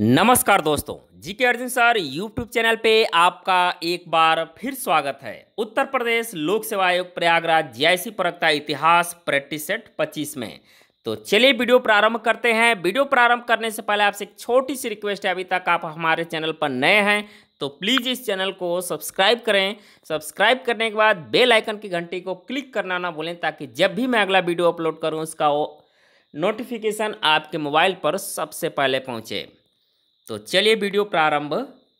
नमस्कार दोस्तों GK Arjun sir YouTube channel पे आपका एक बार फिर स्वागत है उत्तर प्रदेश लोक सेवा आयोग प्रयागराज जीआईसी परखता इतिहास प्रैक्टिस सेट 25 में तो चलिए वीडियो प्रारंभ करते हैं वीडियो प्रारंभ करने से पहले आपसे एक छोटी सी रिक्वेस्ट है अभी तक आप हमारे चैनल पर नए हैं तो प्लीज़ इस चैनल को सब्सक्राइब करें सब्सक्राइब करने के बाद बेल आइकन की घंटी को क्लिक करना ना भूलें ताकि जब भी मैं अगला वीडियो अपलोड करूँ उसका वो नोटिफिकेशन आपके मोबाइल पर सबसे पहले पहुँचे तो चलिए वीडियो प्रारंभ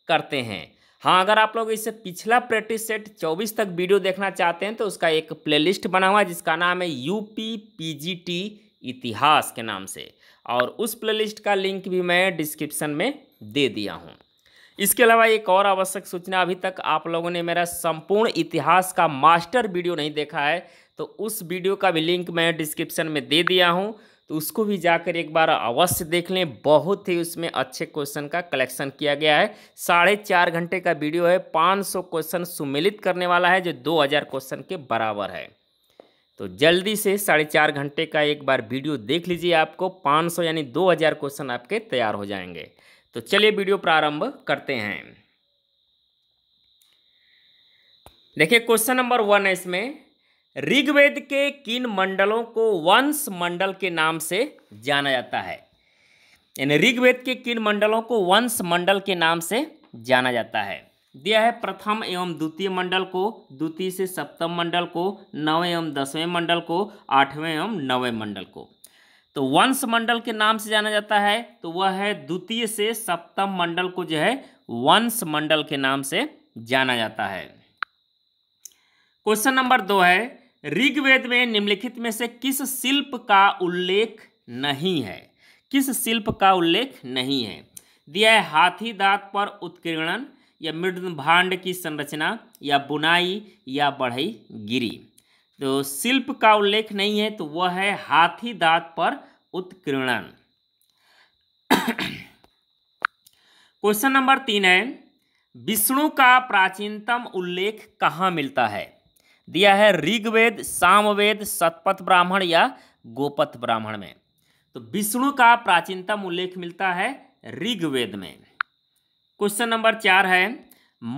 करते हैं हाँ अगर आप लोग इससे पिछला प्रैक्टिस सेट 24 तक वीडियो देखना चाहते हैं तो उसका एक प्लेलिस्ट बना हुआ है जिसका नाम है यूपी पीजीटी इतिहास के नाम से और उस प्लेलिस्ट का लिंक भी मैं डिस्क्रिप्शन में दे दिया हूँ इसके अलावा एक और आवश्यक सूचना अभी तक आप लोगों ने मेरा संपूर्ण इतिहास का मास्टर वीडियो नहीं देखा है तो उस वीडियो का भी लिंक मैं डिस्क्रिप्शन में दे दिया हूँ तो उसको भी जाकर एक बार अवश्य देख लें बहुत ही उसमें अच्छे क्वेश्चन का कलेक्शन किया गया है साढ़े चार घंटे का वीडियो है पाँच सौ क्वेश्चन सुमिलित करने वाला है जो दो हज़ार क्वेश्चन के बराबर है तो जल्दी से साढ़े चार घंटे का एक बार वीडियो देख लीजिए आपको पाँच सौ यानी दो हज़ार क्वेश्चन आपके तैयार हो जाएंगे तो चलिए वीडियो प्रारंभ करते हैं देखिए क्वेश्चन नंबर वन है इसमें ऋग्वेद के किन मंडलों को वंश मंडल के नाम से जाना जाता है यानी ऋग्वेद के किन मंडलों को वंश मंडल के नाम से जाना जाता है दिया है प्रथम एवं द्वितीय मंडल को द्वितीय से सप्तम मंडल को नवे एवं दसवें मंडल को आठवें एवं नवें मंडल को तो वंश मंडल के नाम से जाना जाता है तो वह है द्वितीय से सप्तम मंडल को जो है वंश मंडल के नाम से जाना जाता है क्वेश्चन नंबर दो है ऋग्वेद में निम्नलिखित में से किस शिल्प का उल्लेख नहीं है किस शिल्प का उल्लेख नहीं है दिया है हाथी दांत पर उत्कीर्णन या मृद भांड की संरचना या बुनाई या बढ़ई गिरी तो शिल्प का उल्लेख नहीं है तो वह है हाथी दांत पर उत्कीर्णन क्वेश्चन नंबर तीन है विष्णु का प्राचीनतम उल्लेख कहाँ मिलता है दिया है ऋग्वेद सामवेद सतपथ ब्राह्मण या गोपथ ब्राह्मण में तो विष्णु का प्राचीनतम उल्लेख मिलता है ऋग्वेद में क्वेश्चन नंबर चार है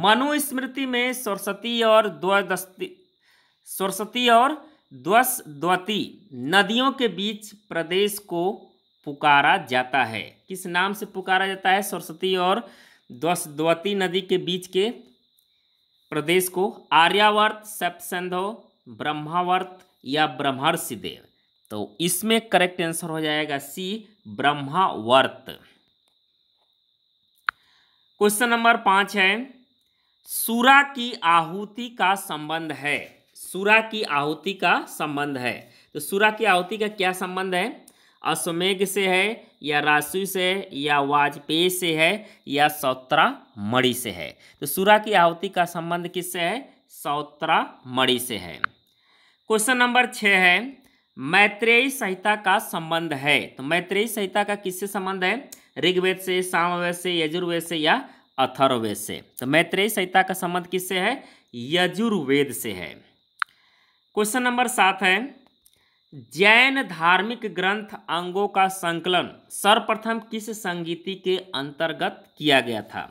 मनुस्मृति में सरस्वती और द्वदस्ती सरस्वती और द्वस्वती नदियों के बीच प्रदेश को पुकारा जाता है किस नाम से पुकारा जाता है सरस्वती और द्वस्वती नदी के बीच के प्रदेश को आर्यावर्त सप्संधो ब्रह्मावर्त या ब्रह्मर्षि देव तो इसमें करेक्ट आंसर हो जाएगा सी ब्रह्मावर्त क्वेश्चन नंबर पांच है सूरा की आहुति का संबंध है सूरा की आहुति का संबंध है तो सूरा की आहुति का क्या संबंध है अश्वमेघ से है या राशि से या वाजपेयी से है या सौत्रा मणि से है तो सूरा की आहुति का संबंध किससे है सौत्रा मणि से है क्वेश्चन नंबर छः है मैत्रेयी संहिता का संबंध है तो मैत्रेयी संहिता का किससे संबंध है ऋग्वेद से सामवेद से यजुर्वेद से या अथर्वेद से तो मैत्रेयी संहिता का संबंध किससे है यजुर्वेद से है क्वेश्चन नंबर सात है जैन धार्मिक ग्रंथ अंगों का संकलन सर्वप्रथम किस संगीति के अंतर्गत किया गया था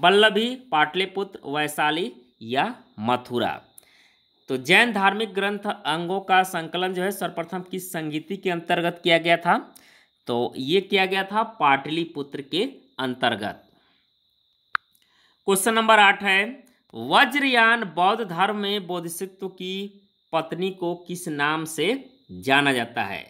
बल्लभी पाटलिपुत्र वैशाली या मथुरा तो जैन धार्मिक ग्रंथ अंगों का संकलन जो है सर्वप्रथम किस संगीति के अंतर्गत किया गया था तो ये किया गया था पाटलिपुत्र के अंतर्गत क्वेश्चन नंबर आठ है वज्रयान बौद्ध धर्म में बोधिसत्व की पत्नी को किस नाम से जाना जाता है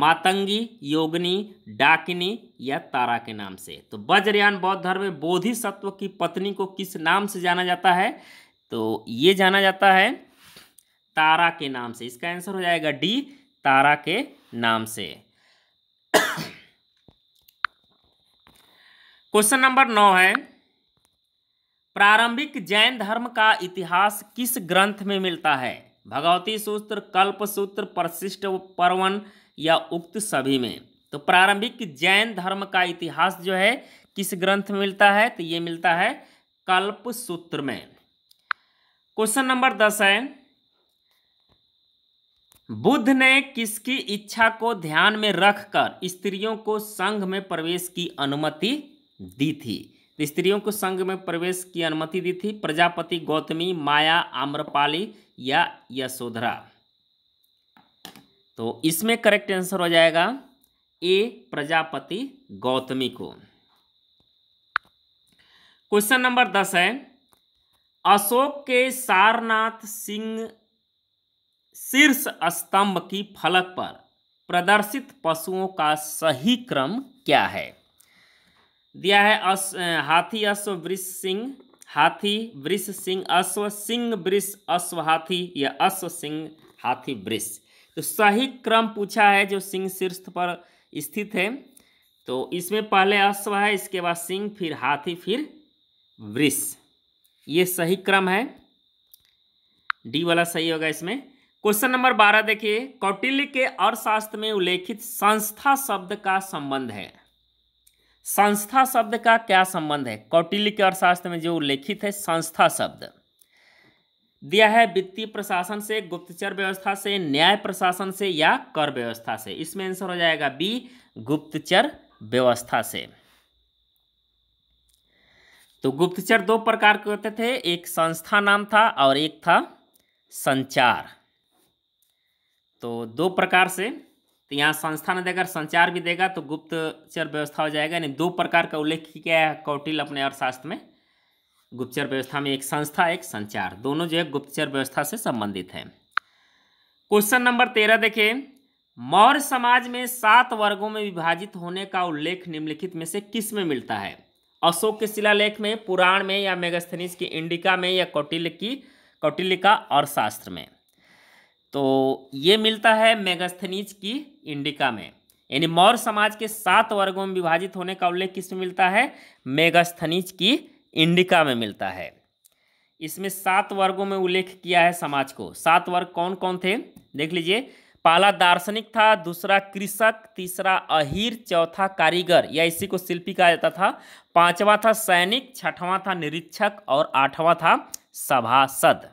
मातंगी योगनी डाकिनी या तारा के नाम से तो वज्रयान बौद्ध धर्म में बोधि सत्व की पत्नी को किस नाम से जाना जाता है तो ये जाना जाता है तारा के नाम से इसका आंसर हो जाएगा डी तारा के नाम से क्वेश्चन नंबर नौ है प्रारंभिक जैन धर्म का इतिहास किस ग्रंथ में मिलता है भगवती सूत्र कल्प सूत्र परशिष्ट पर्वन या उक्त सभी में तो प्रारंभिक जैन धर्म का इतिहास जो है किस ग्रंथ में मिलता है तो ये मिलता है कल्प सूत्र में क्वेश्चन नंबर दस है बुद्ध ने किसकी इच्छा को ध्यान में रखकर स्त्रियों को संघ में प्रवेश की अनुमति दी थी स्त्रियों को संघ में प्रवेश की अनुमति दी थी प्रजापति गौतमी माया आम्रपाली या यशोधरा तो इसमें करेक्ट आंसर हो जाएगा ए प्रजापति गौतमी को क्वेश्चन नंबर दस है अशोक के सारनाथ सिंह शीर्ष स्तंभ की फलक पर प्रदर्शित पशुओं का सही क्रम क्या है दिया है अस हाथी अश्व वृष सिंह हाथी वृष सिंह अश्व सिंह वृष अश्व हाथी या अश्व सिंह हाथी वृष तो सही क्रम पूछा है जो सिंह शीर्ष पर स्थित है तो इसमें पहले अश्व है इसके बाद सिंह फिर हाथी फिर वृष ये सही क्रम है डी वाला सही होगा इसमें क्वेश्चन नंबर बारह देखिए कौटिल्य के अर्थशास्त्र में उल्लेखित संस्था शब्द का संबंध है संस्था शब्द का क्या संबंध है कौटिल्य के अर्थशास्त्र में जो उल्लेखित है संस्था शब्द दिया है वित्तीय प्रशासन से गुप्तचर व्यवस्था से न्याय प्रशासन से या कर व्यवस्था से इसमें आंसर हो जाएगा बी गुप्तचर व्यवस्था से तो गुप्तचर दो प्रकार के होते थे एक संस्था नाम था और एक था संचार तो दो प्रकार से तो यहाँ संस्थान देगा संचार भी देगा तो गुप्तचर व्यवस्था हो जाएगा यानी दो प्रकार का उल्लेख किया है कौटिल अपने अर्थशास्त्र में गुप्तचर व्यवस्था में एक संस्था एक संचार दोनों जो है गुप्तचर व्यवस्था से संबंधित है क्वेश्चन नंबर तेरह देखिए मौर्य समाज में सात वर्गों में विभाजित होने का उल्लेख निम्नलिखित में से किस में मिलता है अशोक के शिलालेख में पुराण में या मेगस्थनीस की इंडिका में या कौटिल्य की कौटिल्य का अर्थशास्त्र में तो ये मिलता है मेगास्थनीज की इंडिका में यानी मौर्य समाज के सात वर्गों में विभाजित होने का उल्लेख किस में मिलता है मेगस्थनीज की इंडिका में मिलता है इसमें सात वर्गों में उल्लेख किया है समाज को सात वर्ग कौन कौन थे देख लीजिए पहला दार्शनिक था दूसरा कृषक तीसरा अहीर चौथा कारीगर या इसी को शिल्पी कहा जाता था पांचवा था सैनिक छठवां था निरीक्षक और आठवां था सभासद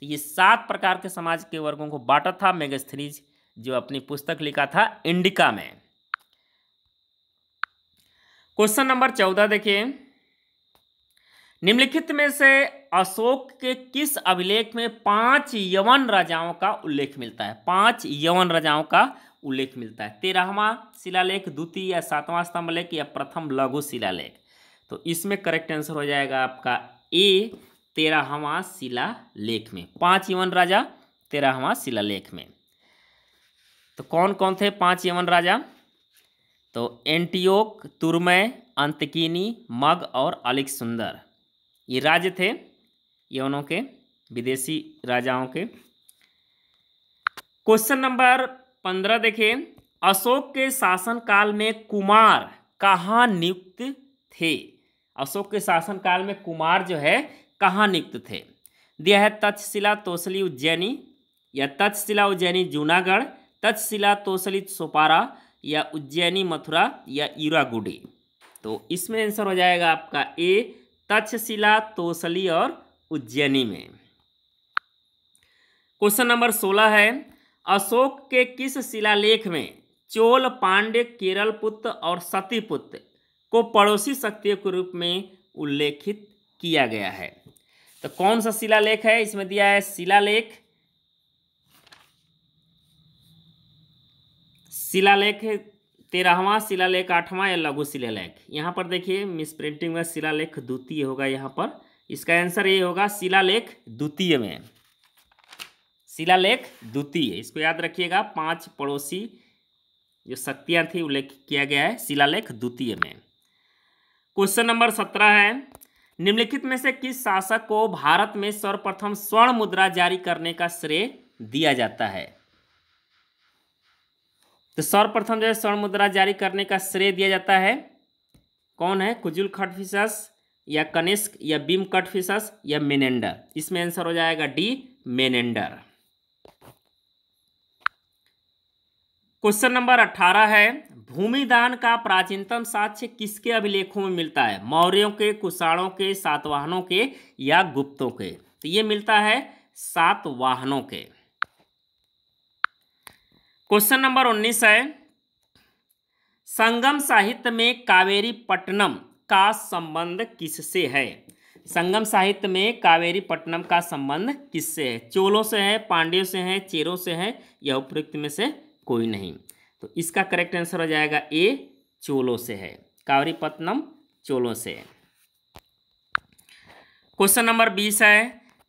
तो ये सात प्रकार के समाज के वर्गों को बांटा था मेगस्थनीज जो अपनी पुस्तक लिखा था इंडिका में क्वेश्चन नंबर चौदह देखिए निम्नलिखित में से अशोक के किस अभिलेख में पांच यवन राजाओं का उल्लेख मिलता है पांच यवन राजाओं का उल्लेख मिलता है तेरहवा शिलालेख द्वितीय या सातवां स्तंभ लेख या प्रथम लघु शिलालेख तो इसमें करेक्ट आंसर हो जाएगा आपका ए तेरहवा शिला लेख में पांच यवन राजा तेरहवा शिला लेख में तो कौन कौन थे पांच यवन राजा तो एंटियोक तुरमय अंतकिनी मग और अलिक सुंदर ये राज्य थे यवनों के विदेशी राजाओं के क्वेश्चन नंबर पंद्रह देखें अशोक के शासनकाल में कुमार कहाँ नियुक्त थे अशोक के शासनकाल में कुमार जो है कहाँ नियुक्त थे दिया है तक्षशिला तोसली उज्जैनी या तक्षशिला उज्जैनी जूनागढ़ तक्षशिला तोसली सोपारा या उज्जैनी मथुरा या इरागुडी तो इसमें आंसर हो जाएगा आपका ए तक्षशिला तोसली और उज्जैनी में क्वेश्चन नंबर सोलह है अशोक के किस शिलालेख में चोल पांडे केरल पुत्र और सतीपुत्र को पड़ोसी शक्तियों के रूप में उल्लेखित किया गया है तो कौन सा शिलालेख है इसमें दिया है शिलालेख शिलालेख तेरहवा शिलालेख आठवां या लघु शिलालेख यहां पर देखिए मिस प्रिंटिंग में शिलालेख द्वितीय होगा यहां पर इसका आंसर ये होगा शिलालेख द्वितीय में शिलालेख द्वितीय इसको याद रखिएगा पांच पड़ोसी जो शक्तियां थी उल्लेख किया गया है शिलालेख द्वितीय में क्वेश्चन नंबर सत्रह है निम्नलिखित में से किस शासक को भारत में सर्वप्रथम स्वर्ण मुद्रा जारी करने का श्रेय दिया जाता है तो सर्वप्रथम जो है स्वर्ण मुद्रा जारी करने का श्रेय दिया जाता है कौन है कुजुल खटफिसस या कनिष्क या बीम कटफिसस या मेनेंडर इसमें आंसर हो जाएगा डी मेनेंडर क्वेश्चन नंबर अट्ठारह है भूमिदान का प्राचीनतम साक्ष्य किसके अभिलेखों में मिलता है मौर्यों के कुषाणों के सातवाहनों के या गुप्तों के तो ये मिलता है सातवाहनों के क्वेश्चन नंबर उन्नीस है संगम साहित्य में कावेरी पट्टनम का संबंध किससे है संगम साहित्य में कावेरी पट्टनम का संबंध किससे है चोलों से है पांड्यों से है चेरों से है या उपयुक्त में से कोई नहीं तो इसका करेक्ट आंसर हो जाएगा ए चोलो से है कावरीपत्नम चोलो से क्वेश्चन नंबर बीस है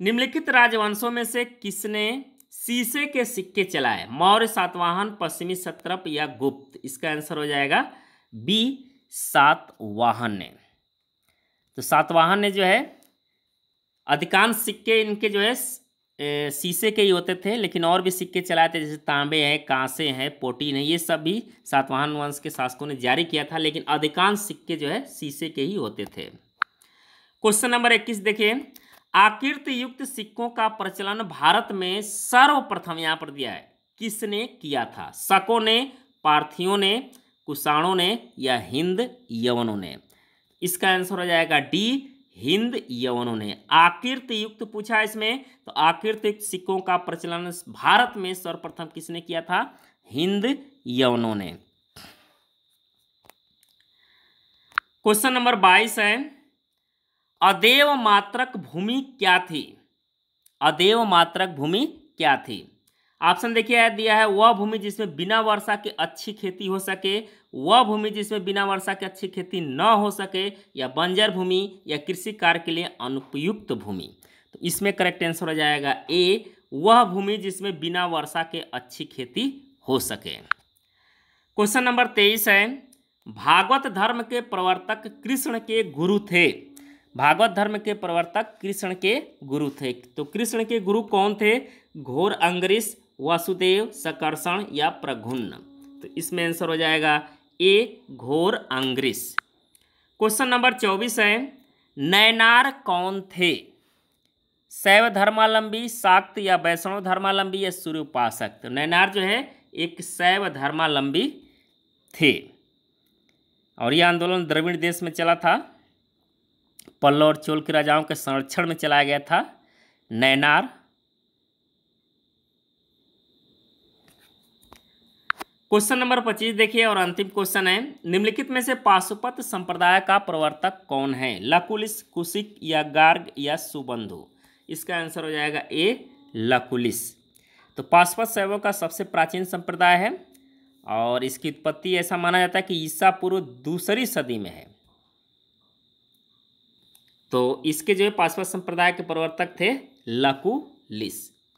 निम्नलिखित राजवंशों में से किसने शीशे के सिक्के चलाए मौर्य सातवाहन पश्चिमी सत्रप या गुप्त इसका आंसर हो जाएगा बी सातवाहन ने तो सातवाहन ने जो है अधिकांश सिक्के इनके जो है शीशे के ही होते थे लेकिन और भी सिक्के चलाए थे जैसे तांबे हैं कांसे हैं पोटीन है ये सब भी सातवाहन वंश के शासकों ने जारी किया था लेकिन अधिकांश सिक्के जो है शीशे के ही होते थे क्वेश्चन नंबर इक्कीस देखिए आकृत युक्त सिक्कों का प्रचलन भारत में सर्वप्रथम यहाँ पर दिया है किसने किया था शकों ने पार्थियों ने कुषाणों ने या हिंद यवनों ने इसका आंसर हो जाएगा डी हिंद यवनों ने आकृत युक्त पूछा इसमें तो आकृत युक्त सिक्कों का प्रचलन भारत में सर्वप्रथम किसने किया था हिंद यवनों ने क्वेश्चन नंबर बाईस है अदेव मात्रक भूमि क्या थी अदेव मात्रक भूमि क्या थी ऑप्शन देखिए दिया है वह भूमि जिसमें बिना वर्षा के अच्छी खेती हो सके वह भूमि जिसमें बिना वर्षा के अच्छी खेती न हो सके या बंजर भूमि या कृषि कार्य के लिए अनुपयुक्त भूमि तो इसमें करेक्ट आंसर हो जाएगा ए वह भूमि जिसमें बिना वर्षा के अच्छी खेती हो सके क्वेश्चन नंबर तेईस है भागवत धर्म के प्रवर्तक कृष्ण के गुरु थे भागवत धर्म के प्रवर्तक कृष्ण के गुरु थे तो कृष्ण के गुरु कौन थे घोर अंग्रेस वसुदेव सकर्षण या प्रघुन्न तो इसमें आंसर हो जाएगा ए घोर अंग्रिस क्वेश्चन नंबर चौबीस है नैनार कौन थे शैव धर्मालंबी शाक्त या वैष्णव धर्मालंबी या उपासक तो नैनार जो है एक शैव धर्मालंबी थे और यह आंदोलन द्रविड़ देश में चला था पल्लव और चोल के राजाओं के संरक्षण में चलाया गया था नैनार क्वेश्चन नंबर पच्चीस देखिए और अंतिम क्वेश्चन है निम्नलिखित में से पाशुपत संप्रदाय का प्रवर्तक कौन है लकुलिस कुशिक या गार्ग या सुबंधु इसका आंसर हो जाएगा ए लकुलिस तो पाशुपत शैवों का सबसे प्राचीन संप्रदाय है और इसकी उत्पत्ति ऐसा माना जाता है कि ईसा पूर्व दूसरी सदी में है तो इसके जो है पाशुपत संप्रदाय के प्रवर्तक थे लकुलिस